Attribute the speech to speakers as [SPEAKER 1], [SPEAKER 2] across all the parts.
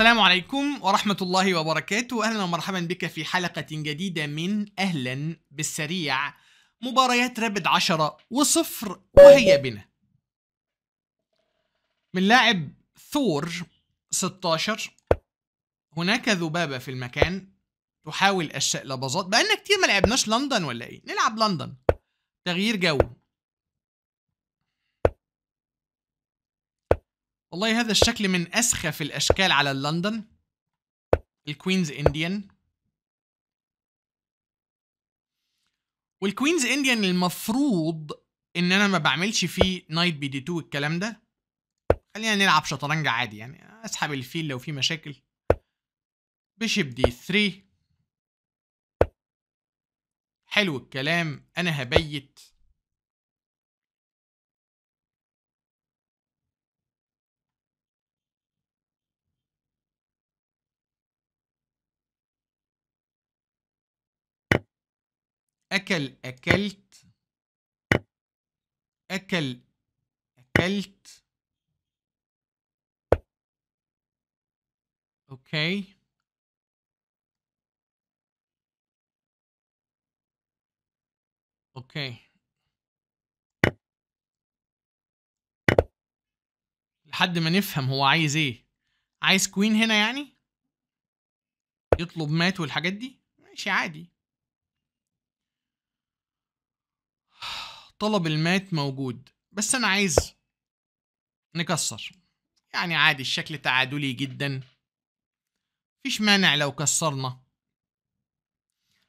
[SPEAKER 1] السلام عليكم ورحمة الله وبركاته أهلا ومرحبا بك في حلقة جديدة من أهلا بالسريع مباريات رابد عشرة وصفر وهي بنا من لاعب ثور 16 هناك ذبابة في المكان تحاول لبزات بقالنا كتير ما لعبناش لندن ولا ايه نلعب لندن تغيير جو والله هذا الشكل من أسخف الأشكال على لندن الكوينز إنديان والكوينز إنديان المفروض إن أنا ما بعملش فيه نايت بي دي 2 والكلام ده خلينا نلعب شطرنج عادي يعني أسحب الفيل لو في مشاكل بيشب دي 3
[SPEAKER 2] حلو الكلام أنا هبيت أكل أكلت أكل أكلت أوكي
[SPEAKER 1] أوكي لحد ما نفهم هو عايز ايه عايز كوين هنا يعني يطلب مات والحاجات دي ماشي عادي طلب المات موجود بس انا عايز نكسر يعني عادي الشكل تعادلي جدا مفيش مانع لو كسرنا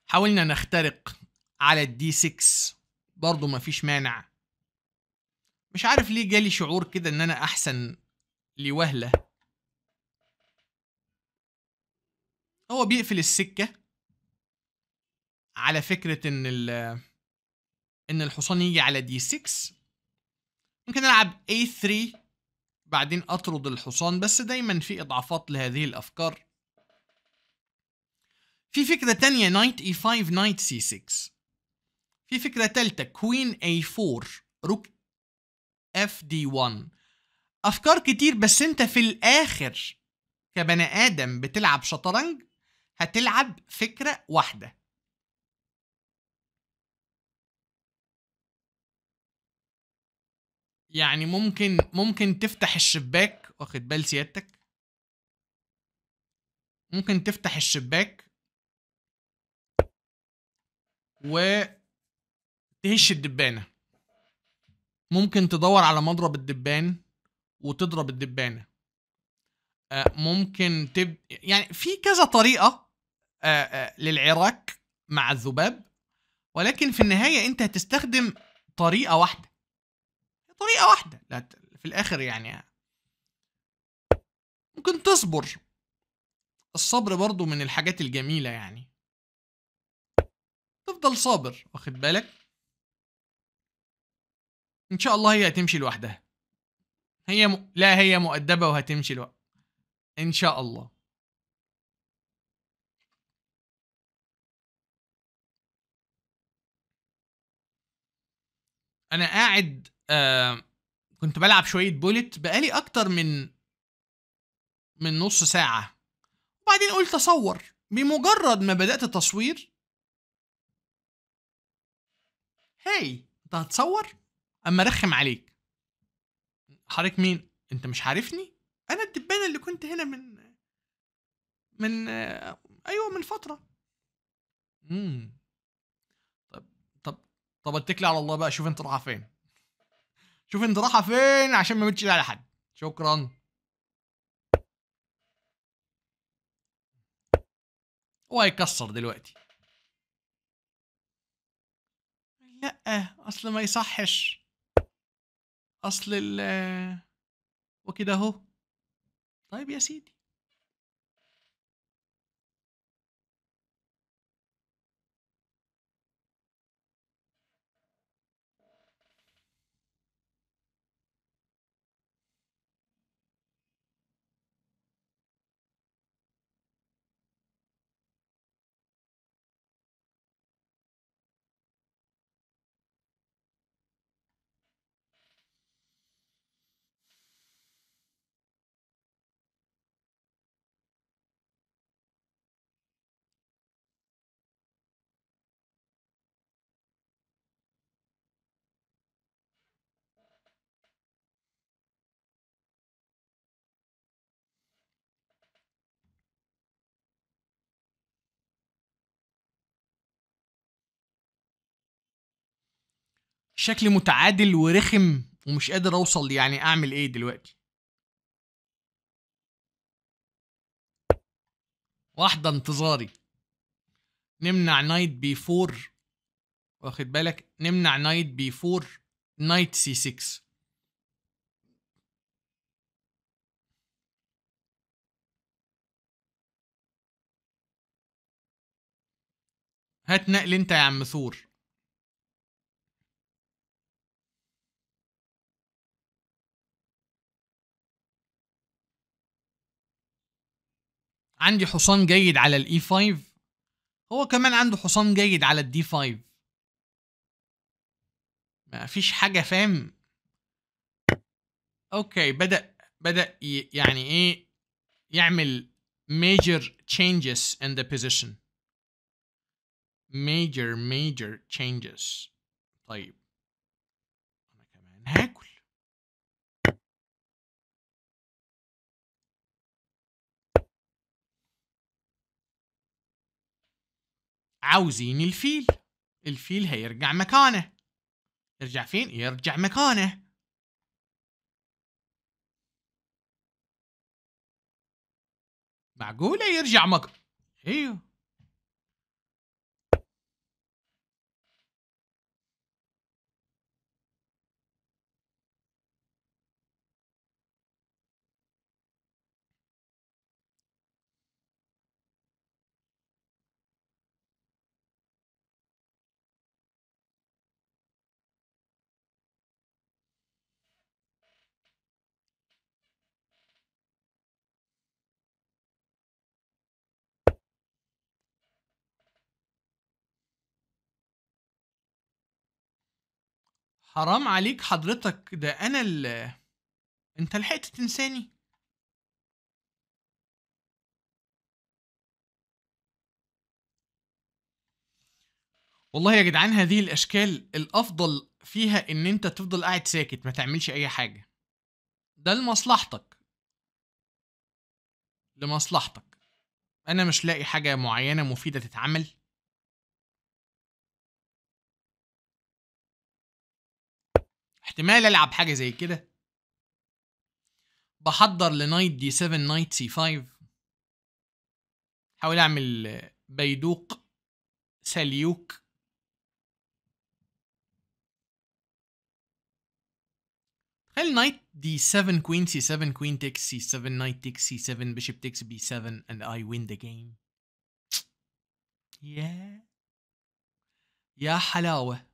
[SPEAKER 1] حاولنا نخترق على الدي 6 برضه مفيش مانع مش عارف ليه جالي شعور كده ان انا احسن لوهله هو بيقفل السكه على فكره ان ال ان الحصان يجي على دي 6 ممكن العب a3 بعدين اطرد الحصان بس دايما في اضعافات لهذه الافكار في فكرة تانية نايت e5 نايت c6 في فكرة تالتة كوين a4 روك fd1 افكار كتير بس انت في الاخر كبني ادم بتلعب شطرنج هتلعب فكرة واحدة يعني ممكن ممكن تفتح الشباك واخد بال سيادتك ممكن تفتح الشباك و تهش الدبانة ممكن تدور على مضرب الدبان وتضرب الدبانة آه، ممكن تب يعني في كذا طريقة آه، آه، للعراك مع الذباب ولكن في النهاية انت هتستخدم طريقة واحدة طريقه واحده في الاخر يعني ممكن تصبر الصبر برضو من الحاجات الجميله يعني تفضل صابر واخد بالك ان شاء الله هي هتمشي لوحدها هي م... لا هي مؤدبه وهتمشي لوحدها ان شاء الله انا قاعد آه كنت بلعب شويه بوليت بقالي اكتر من من نص ساعه وبعدين قلت اصور بمجرد ما بدات التصوير هاي انت هتصور اما ارخم عليك حضرتك مين انت مش عارفني انا الدبانه اللي كنت هنا من من ايوه من فتره امم طب طب طب اتكلي على الله بقى شوف انت رايحه فين شوف انت راحة فين عشان ما متش على حد شكرا هو هيكسر دلوقتي لا اصل ما يصحش اصل ال وكده اهو طيب يا سيدي شكلي متعادل ورخم ومش قادر اوصل يعني اعمل ايه دلوقتي واحدة انتظاري نمنع نايت بي 4 واخد بالك نمنع نايت بي 4 نايت سي 6
[SPEAKER 2] هات نقل انت يا عم ثور
[SPEAKER 1] عندي حصان جيد على الاي 5 e هو كمان عنده حصان جيد على الدي 5 مفيش حاجة فاهم اوكي بدأ بدأ يعني ايه يعمل major changes in the position major major changes طيب انا كمان هاكل عاوزين الفيل الفيل هيرجع مكانه يرجع فين يرجع مكانه
[SPEAKER 2] معقوله يرجع مكانه ايوه
[SPEAKER 1] حرام عليك حضرتك ده انا ال انت لحقت تنساني والله يا جدعان هذه الاشكال الافضل فيها ان انت تفضل قاعد ساكت ما تعملش اي حاجه ده لمصلحتك لمصلحتك انا مش لاقي حاجه معينه مفيده تتعمل احتمال العب حاجه زي كده بحضر لنايت دي 7 نايت سي 5 حاول اعمل بيدوق سليوك تخيل نايت دي 7 كوين سي 7 كوين تكس سي 7 نايت تكس سي 7 بيشب تكس بي 7 اند اي وين ذا جيم يا يا حلاوه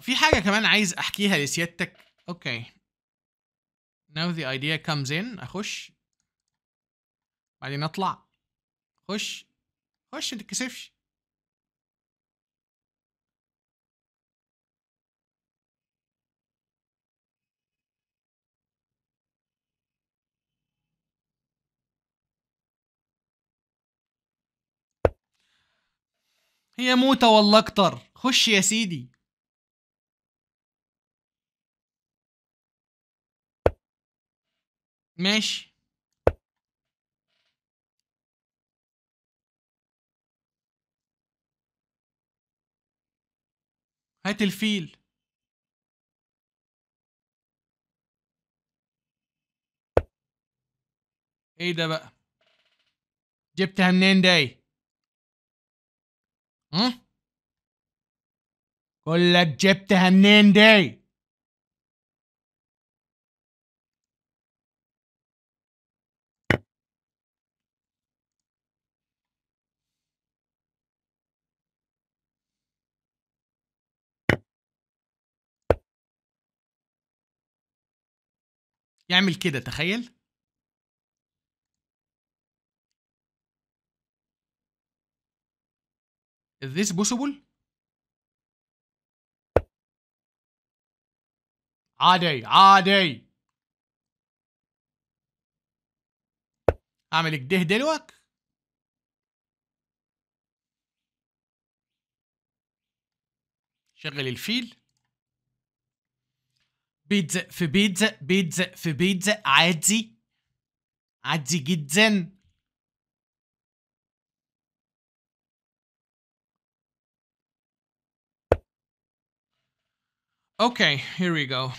[SPEAKER 1] في حاجة كمان عايز احكيها لسيادتك اوكي now the idea comes in اخش بعدين اطلع خش
[SPEAKER 2] خش متتكسفش هي موتة والله اكتر خش يا سيدي ماشي هات الفيل ايه ده بقى جبتها منين داي ها كلك جبتها منين داي يعمل كده تخيل Is this possible؟ عادي عادي اعمل كده دلوك
[SPEAKER 1] شغل الفيل bids. fibidze, bidze, fibidze, aedzi. Aedzi gidzen.
[SPEAKER 2] Okay, here we go.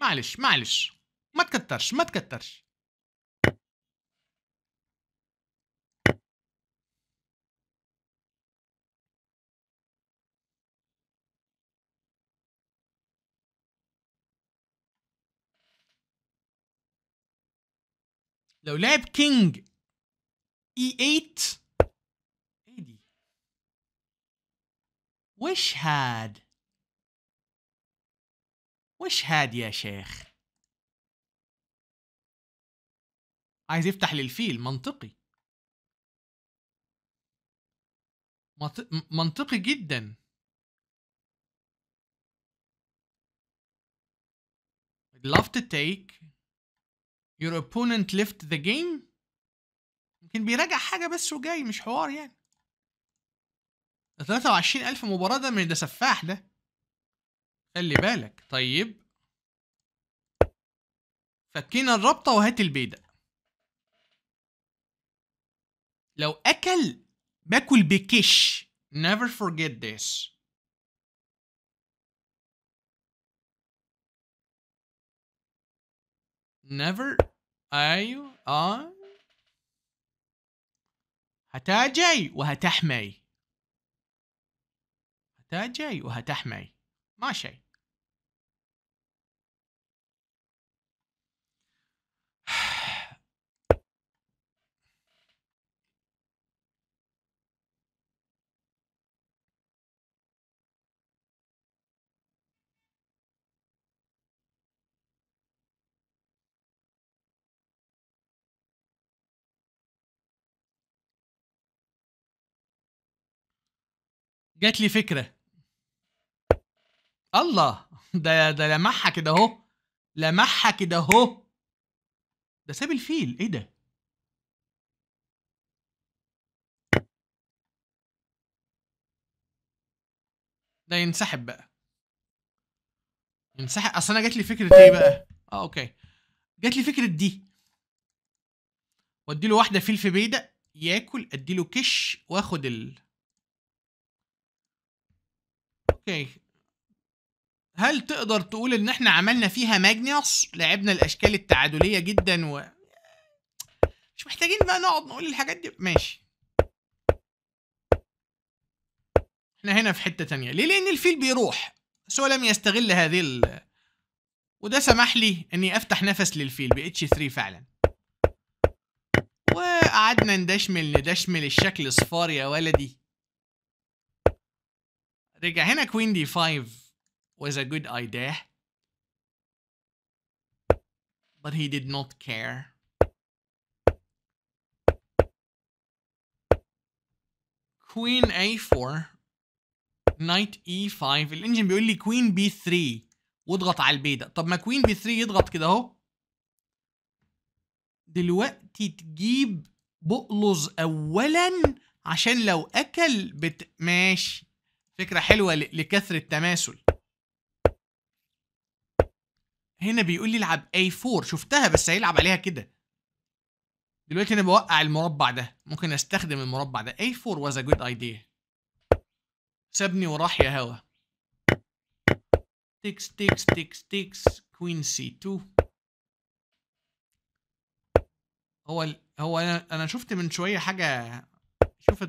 [SPEAKER 2] معلش معلش ما تكترش ما تكترش لو لعب كينج اي e 8 ايه دي وش هاد وش هاد يا شيخ
[SPEAKER 1] عايز يفتح للفيل منطقي منطقي جدا I'd love to take your opponent left the game يمكن بيراجع حاجة بس وجاي مش حوار يعني 23000 مباراة ده من ده سفاح ده خلي بالك طيب فكينا الرابطة وهات البيضة لو أكل باكل بكش
[SPEAKER 2] never forget this
[SPEAKER 1] never أيوة آه هتاجي وهتحمي هتاجي وهتحمي ماشي جات لي فكره الله ده ده لمحها كده اهو لمحها كده اهو ده ساب الفيل ايه ده ده ينسحب بقى ينسحب اصل انا جات لي فكره ايه بقى اه اوكي جات لي فكره دي وادي له واحده في بيده ياكل ادي له كش واخد ال اوكي هل تقدر تقول ان احنا عملنا فيها ماجنيوس لعبنا الاشكال التعادليه جدا و مش محتاجين بقى نقعد نقول الحاجات دي ماشي احنا هنا في حته تانية ليه لان الفيل بيروح بس هو لم يستغل هذه ال... وده سمح لي اني افتح نفس للفيل ب اتش 3 فعلا وقعدنا ندشمل ندشمل الشكل صفار يا ولدي رجع هنا كوين دي 5 was a good idea but he did not care كوين a4 نايت e5 الانجن بيقول لي كوين b3 واضغط على البيضه طب ما كوين b3 يضغط كده اهو دلوقتي تجيب بقلز اولا عشان لو اكل بت... ماشي فكرة حلوة لكثر التماثل هنا بيقول لي العب A4 شفتها بس هيلعب عليها كده دلوقتي انا بوقع المربع ده ممكن استخدم المربع ده A4 was a good idea سابني وراح يا هوا تكس تكس تكس تكس كوين سي 2 هو هو انا انا شفت من شويه حاجه شوف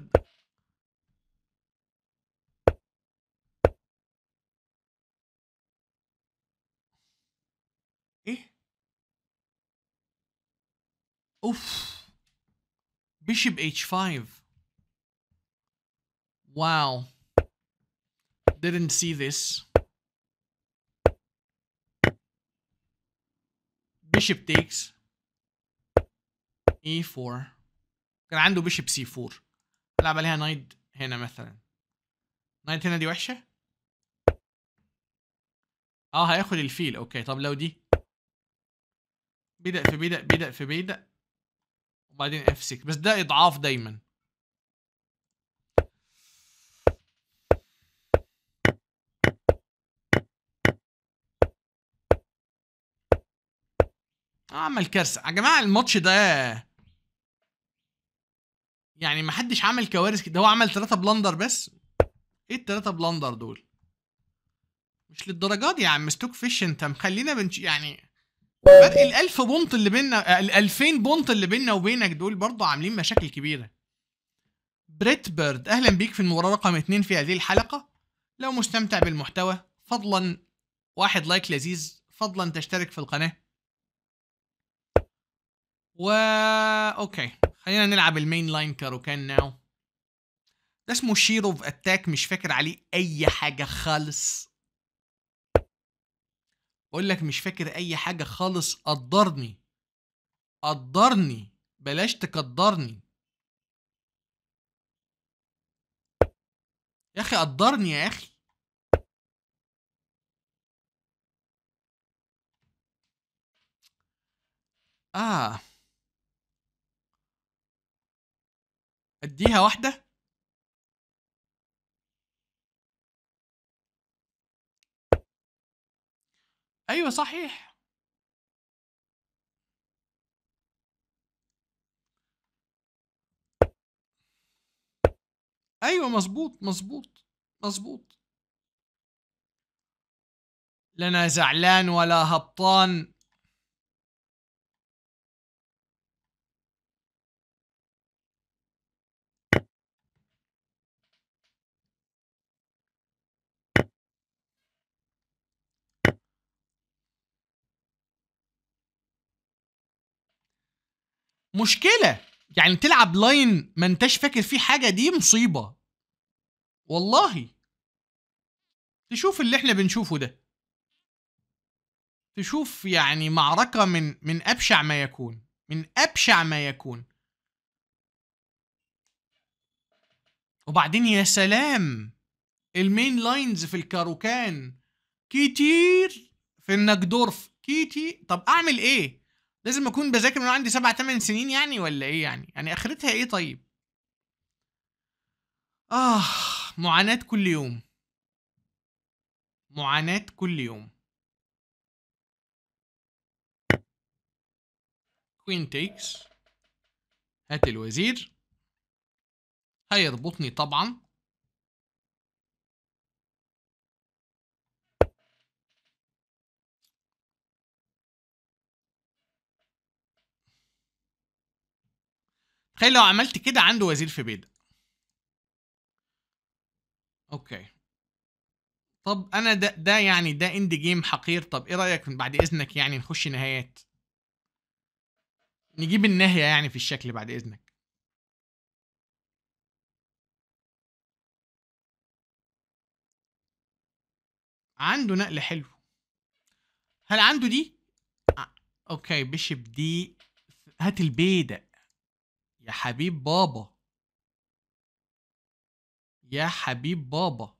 [SPEAKER 1] اوف بيشب h 5 واو didn't see this bishop takes e4 كان عنده bishop c4 بلعب عليها نايت هنا مثلا نايت هنا دي وحشه اه هياخد الفيل اوكي طب لو دي بدا في بدا بدا في بدا بعدين اف 6 بس ده اضعاف دايما عمل كارثه يا جماعه الماتش ده يعني ما حدش عمل كوارث كده هو عمل ثلاثة بلندر بس ايه الثلاثة بلندر دول مش للدرجات دي يا عم ستوك فيش انت مخلينا بنش يعني فرق ال 1000 بونت اللي بينا ال 2000 بونت اللي بينا وبينك دول برضه عاملين مشاكل كبيره بريت بيرد اهلا بيك في المباراه رقم 2 في هذه الحلقه لو مستمتع بالمحتوى فضلا واحد لايك لذيذ فضلا تشترك في القناه و اوكي خلينا نلعب المين لاين كاروكان ناو ده اسمه شير اوف اتاك مش فاكر عليه اي حاجه خالص بقول لك مش فاكر اي حاجه خالص قدرني قدرني بلاش تقدرني
[SPEAKER 2] يا اخي قدرني يا اخي اه اديها واحده ايوه صحيح ايوه مظبوط مظبوط مظبوط لنا زعلان ولا هبطان
[SPEAKER 1] مشكله يعني تلعب لاين ما انتش فاكر فيه حاجه دي مصيبه والله تشوف اللي احنا بنشوفه ده تشوف يعني معركه من من ابشع ما يكون من ابشع ما يكون وبعدين يا سلام المين لاينز في الكاروكان كتير في النجدورف كيتي طب اعمل ايه لازم اكون بذاكر من عندي سبع تمن سنين يعني ولا ايه يعني يعني اخرتها ايه طيب اه معاناة كل يوم معاناة كل يوم كوين تيكس
[SPEAKER 2] هات الوزير هيربطني طبعا
[SPEAKER 1] تخيل لو عملت كده عنده وزير في بيدا اوكي طب انا ده, ده يعني ده اند جيم حقير طب ايه رايك من بعد اذنك يعني نخش نهايات نجيب النهايه يعني في الشكل بعد اذنك عنده نقل حلو هل عنده دي اوكي بيشب دي هات البيدق يا حبيب بابا
[SPEAKER 2] يا حبيب بابا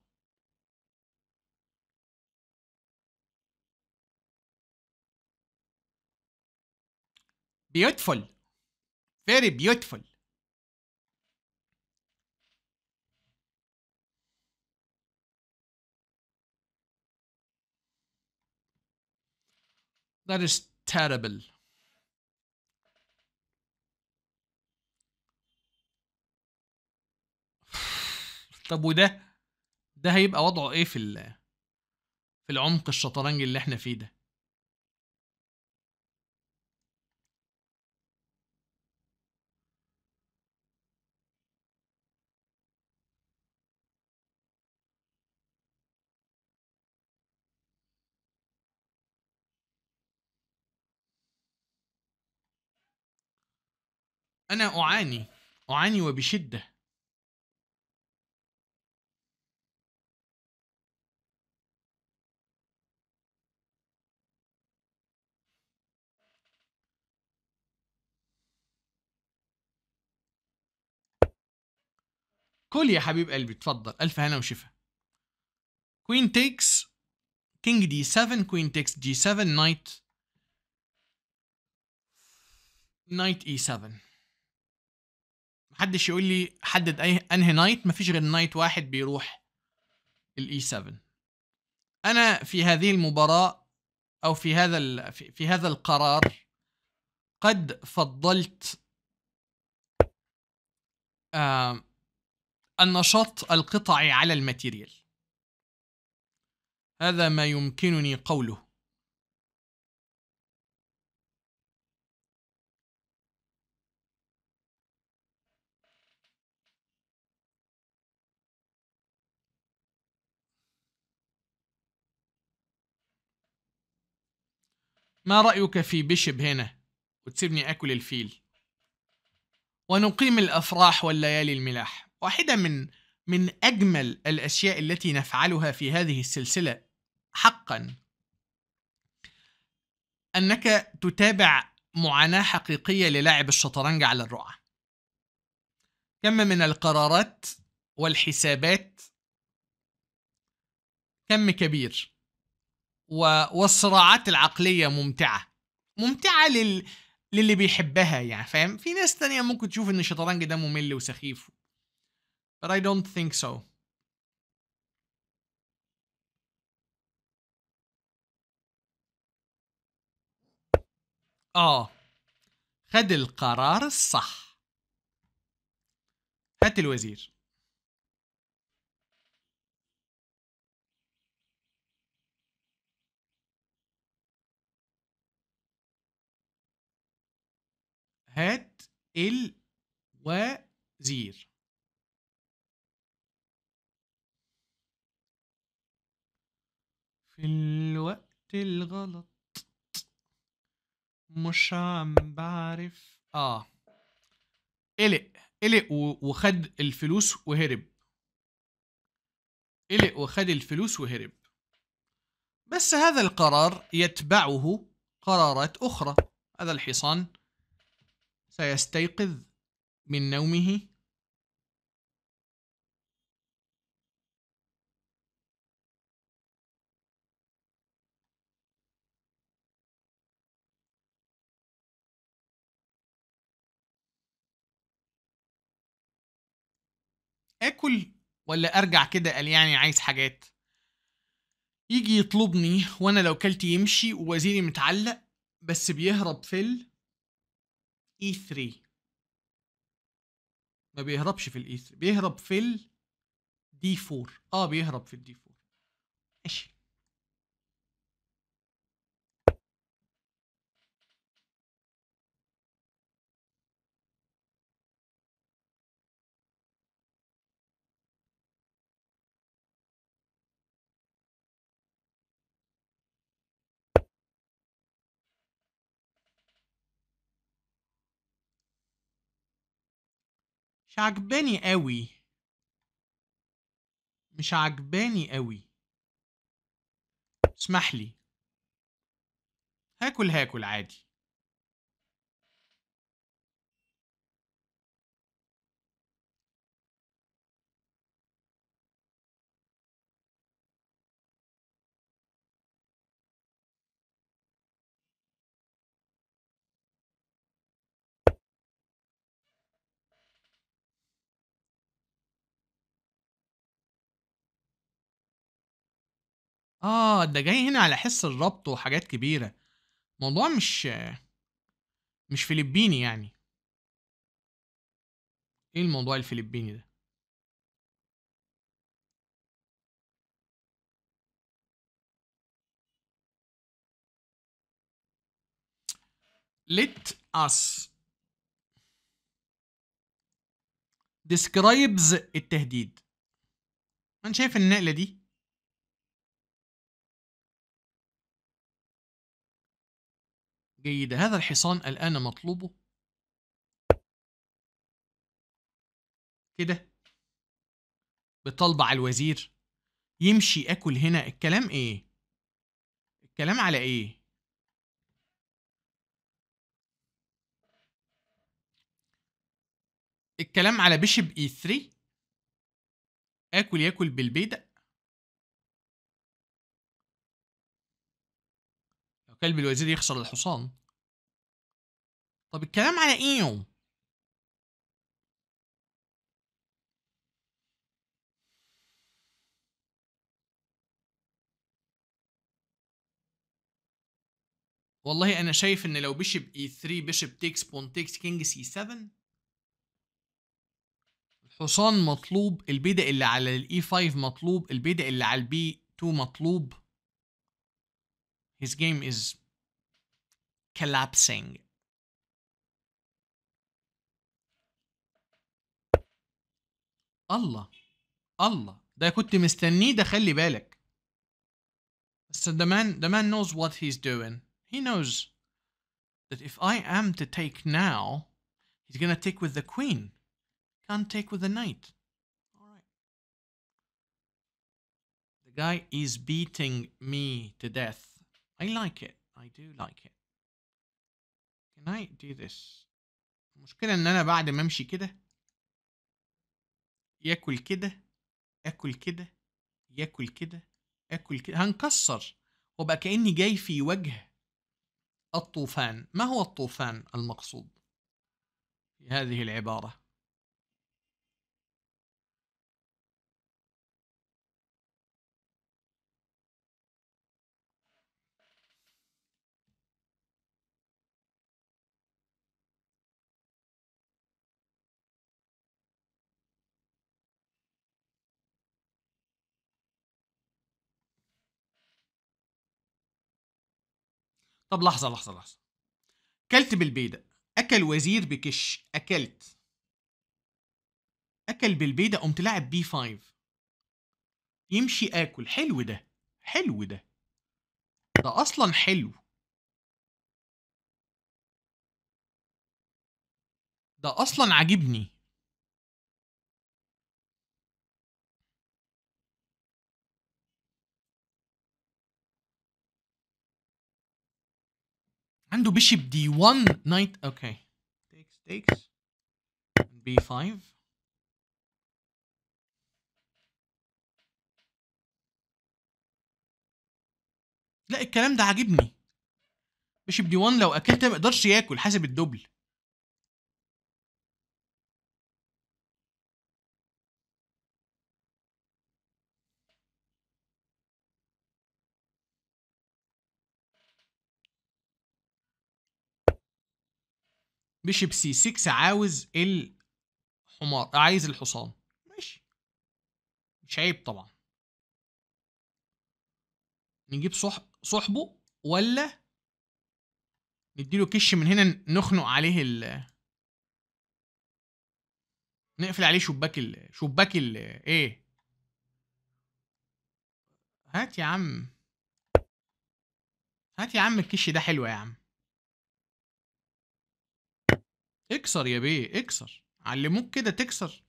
[SPEAKER 2] beautiful very beautiful that is terrible
[SPEAKER 1] طب وده ده هيبقى وضعه ايه في في العمق الشطرنج اللي احنا فيه ده
[SPEAKER 2] أنا أعاني أعاني وبشدة
[SPEAKER 1] كل يا حبيب قلبي اتفضل الف هنا وشفا كوين تيكس كينج دي 7 كوين تيكس جي 7 نايت نايت اي 7 محدش يقول لي حدد اي انهي نايت مفيش غير نايت واحد بيروح الاي 7 e انا في هذه المباراه او في هذا في هذا القرار قد فضلت آه النشاط القطعي على الماتيريال هذا ما يمكنني قوله ما رأيك في بيشب هنا وتسيبني أكل الفيل ونقيم الأفراح والليالي الملاح واحدة من من أجمل الأشياء التي نفعلها في هذه السلسلة حقا أنك تتابع معاناة حقيقية للاعب الشطرنج على الرقعة كم من القرارات والحسابات كم كبير والصراعات العقلية ممتعة ممتعة لل... للي بيحبها يعني فاهم في ناس تانية ممكن تشوف ان الشطرنج ده ممل وسخيف But I don't think so.
[SPEAKER 2] آه خد القرار الصح هات الوزير هات
[SPEAKER 1] الوزير في الوقت الغلط مش عم بعرف اه قلق قلق وخد الفلوس وهرب قلق وخد الفلوس وهرب بس هذا القرار يتبعه قرارات أخرى هذا الحصان سيستيقظ من نومه اكل ولا ارجع كده قال يعني عايز حاجات يجي يطلبني وانا لو كلت يمشي ووزيري متعلق بس بيهرب في ال e 3 ما بيهربش في e 3 بيهرب في ال d 4 اه بيهرب في d 4 ماشي مش عجباني قوي مش عجباني قوي اسمح لي هاكل هاكل عادي آه ده جاي هنا على حس الربط وحاجات كبيرة موضوع مش مش فلبيني يعني ايه الموضوع الفلبيني ده
[SPEAKER 2] let us describes التهديد انا شايف النقله دي جيدة هذا الحصان الآن مطلوبه
[SPEAKER 1] كده بطلب على الوزير يمشي أكل هنا الكلام إيه الكلام على إيه
[SPEAKER 2] الكلام على بيشب E3 آكل ياكل بالبيدق كلب الوزير يخسر الحصان طب الكلام على ايه
[SPEAKER 1] والله انا شايف ان لو بيشب اي 3 بيشب تيكس بون تيكس كينج سي 7 الحصان مطلوب البيدق اللي على الاي 5 مطلوب البيدق اللي على البي 2 مطلوب His game is collapsing. الله الله ده كنت مستنيه ده خلي بالك So the man the man knows what he's doing. He knows that if I am to take now, he's gonna take with the queen. Can't take with the knight. Alright. The guy is beating me to death. I like it. I do like it. Can I do this? المشكلة ان انا بعد ما امشي كده ياكل كده اكل كده ياكل كده اكل كده هنكسر وبقى كأني جاي في وجه الطوفان ما هو الطوفان المقصود في هذه العبارة طب لحظة لحظة لحظة كلت بالبيدة أكل وزير بكش أكلت أكل بالبيدة قمت لاعب بي 5 يمشي آكل حلو ده حلو ده ده
[SPEAKER 2] أصلا حلو ده أصلا عاجبني
[SPEAKER 1] عنده بيشب دي 1 نايت اوكي تيكس تيكس بي 5
[SPEAKER 2] لا الكلام ده عاجبني بيشب دي 1 لو اكلته ما يقدرش ياكل حاسب الدبل
[SPEAKER 1] بيشيب سي 6 عاوز الحمار عايز الحصان ماشي مش عيب طبعا نجيب صحب صحبه ولا نديله كش من هنا نخنق عليه ال نقفل عليه شباك ال شباك ال ايه هات يا عم هات يا عم الكش ده حلو يا عم اكسر يا بيه اكسر علموك كده تكسر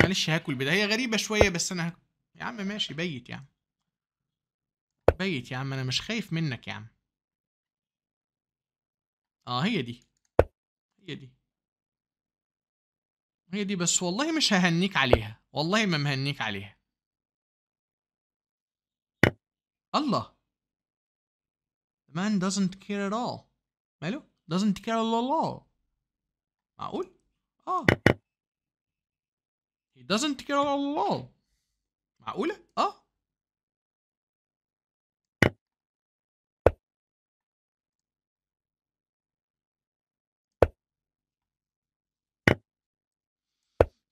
[SPEAKER 1] معلش هاكل بداية هي غريبة شوية بس أنا هاكل يا عم ماشي بيت يا عم بيت يا عم أنا مش خايف منك يا عم آه هي دي هي دي هي دي بس والله مش ههنيك عليها والله ما مهنيك عليها الله man doesn't care at all ماله doesn't care at all معقول اه he doesn't care at all معقولة
[SPEAKER 2] اه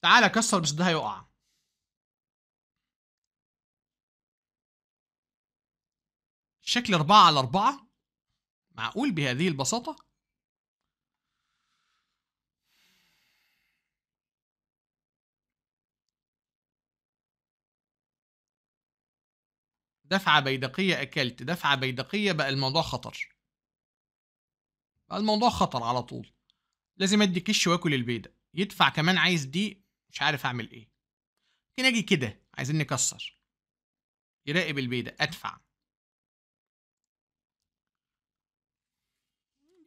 [SPEAKER 2] تعالى كسر بس ده هيقع شكل أربعة على أربعة معقول بهذه البساطة؟
[SPEAKER 1] دفعة بيدقية أكلت دفعة بيدقية بقى الموضوع خطر بقى الموضوع خطر على طول لازم أدي كش وآكل البيضة يدفع كمان عايز دي مش عارف أعمل إيه ممكن أجي كده عايزين نكسر يراقب البيضة أدفع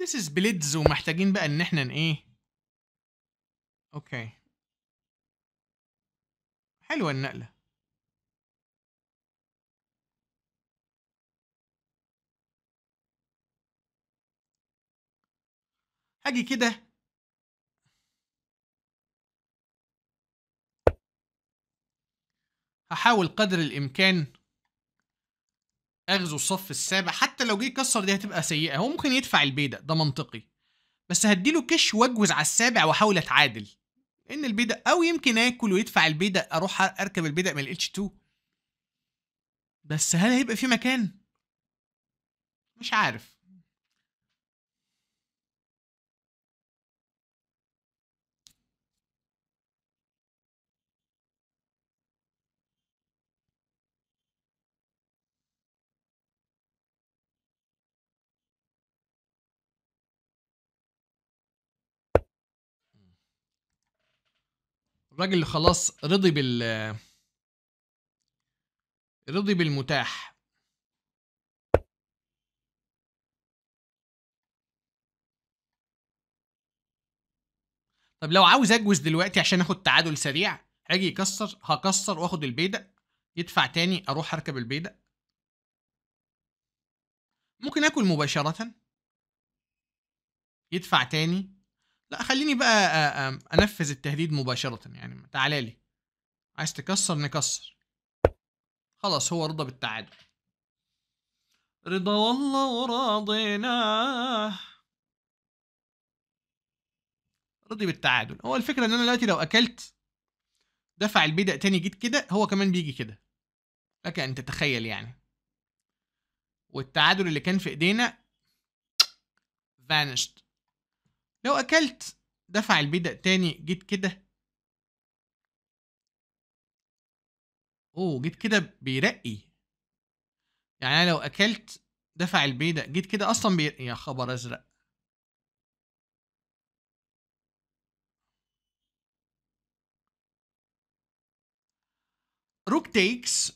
[SPEAKER 1] This is blitz ومحتاجين بقى ان احنا ايه اوكي حلوة النقلة هاجي كده هحاول قدر الامكان اغزو الصف السابع حتى لو جه يكسر دي هتبقى سيئه هو ممكن يدفع البيدق ده منطقي بس هديله كش واجوز على السابع واحاول اتعادل ان البيدق او يمكن اكل ويدفع البيدق اروح اركب البيدق من الاتش 2 بس هل هيبقى في مكان مش عارف الراجل خلاص رضي بال رضي بالمتاح طب لو عاوز اجوز دلوقتي عشان اخد تعادل سريع هاجي يكسر هكسر واخد البيدق يدفع تاني اروح اركب البيدق ممكن اكل مباشرة يدفع تاني لا خليني بقى آه، آه، انفذ التهديد مباشره يعني تعالى لي عايز تكسر نكسر خلاص هو رضا بالتعادل رضا والله وراضيناه رضي بالتعادل هو الفكره ان انا دلوقتي لو اكلت دفع البيدق تاني جيت كده هو كمان بيجي كده لك ان تتخيل يعني والتعادل اللي كان في ايدينا vanished لو أكلت دفع البدأ تاني جيت كده أوه جيت كده بيرقي يعني أنا لو أكلت دفع البيدق جيت كده أصلا بيرقي يا خبر أزرق
[SPEAKER 2] Rook takes,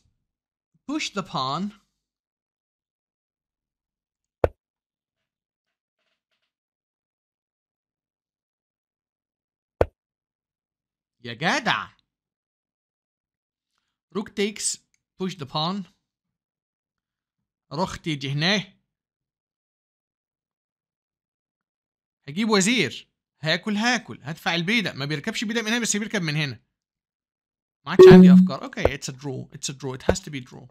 [SPEAKER 2] push the pawn,
[SPEAKER 1] يا جدع روك تيكس بوش ذا بون روخ تيجي هنا هجيب وزير هاكل هاكل هدفع البيدق ما بيركبش بيدق من هنا بس بيركب من هنا ما عادش عندي افكار اوكي اتس ا درو اتس ا درو ات هاز تو بي درو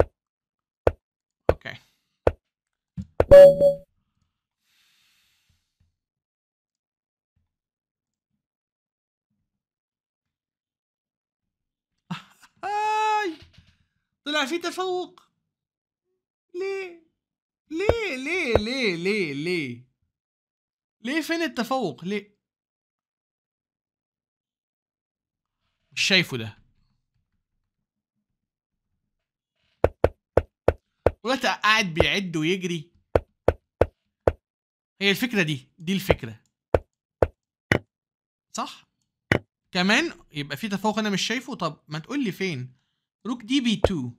[SPEAKER 1] اوكي
[SPEAKER 2] هاي طلع
[SPEAKER 1] في تفوق ليه ليه ليه ليه ليه ليه ليه فين التفوق ليه مش شايفه ده ولات قاعد بيعد ويجري هي الفكرة دي دي الفكرة صح كمان يبقى في تفوق انا مش شايفه طب ما تقول لي فين روك دي بي 2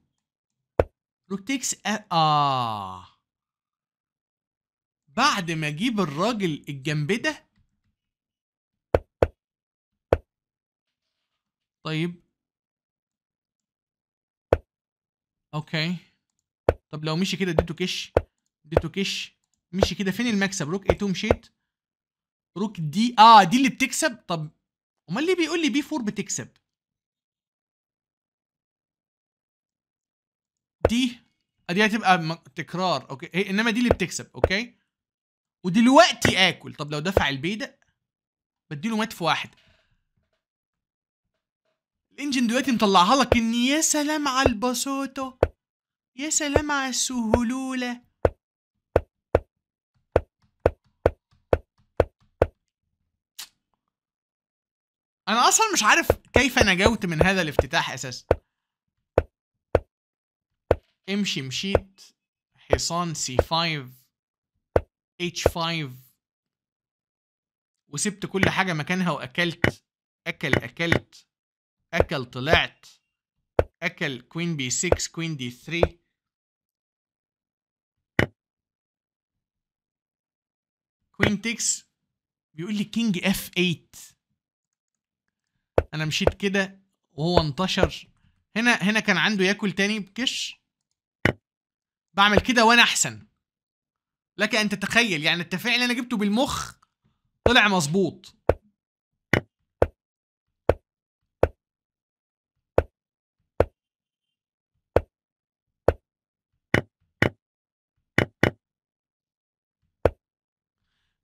[SPEAKER 1] روك تيكس أ... اه بعد ما اجيب الراجل الجنب ده طيب اوكي طب لو مشي كده اديته كش اديته كش مشي كده فين المكسب روك اي 2 مشيت روك دي اه دي اللي بتكسب طب امال ليه بيقول لي بي 4 بتكسب دي دي هتبقى تكرار اوكي إيه، انما دي اللي بتكسب اوكي ودلوقتي اكل طب لو دفع البيدق بديله مات في واحد الانجن دلوقتي مطلعها لك ان يا سلام على البساطه يا سلام على السهوله انا اصلا مش عارف كيف نجوت من هذا الافتتاح اساسا امشي مشيت حصان c 5 h 5 وسبت كل حاجة مكانها واكلت اكل اكلت اكل طلعت اكل كوين b 6 كوين d 3 كوين تكس بيقول لي كينج f 8 انا مشيت كده وهو انتشر هنا هنا كان عنده ياكل تاني بكش بعمل كده وانا احسن لك ان تتخيل يعني التفاعل اللي انا جبته بالمخ طلع مظبوط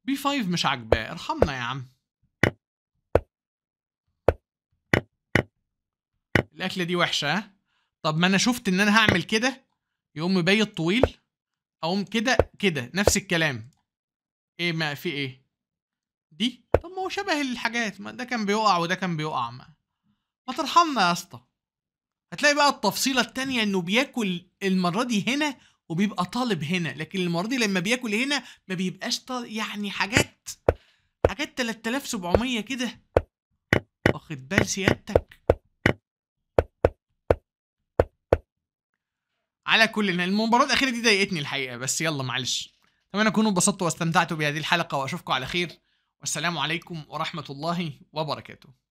[SPEAKER 1] بي 5 مش عاجباه ارحمنا يا عم الاكله دي وحشه طب ما انا شفت ان انا هعمل كده يقوم مبيت طويل اقوم كده كده نفس الكلام ايه ما في ايه دي طب ما هو شبه الحاجات ما ده كان بيقع وده كان بيقع ما ما ترحمنا يا اسطى هتلاقي بقى التفصيله التانية انه بياكل المره دي هنا وبيبقى طالب هنا لكن المره دي لما بياكل هنا ما بيبقاش يعني حاجات حاجات 3700 كده واخد بال سيادتك على كل ان المباراه الاخيره دي ضايقتني الحقيقه بس يلا معلش اتمنى اكونوا اتبسطتوا واستمتعتوا بهذه الحلقه واشوفكم على خير والسلام عليكم ورحمه الله وبركاته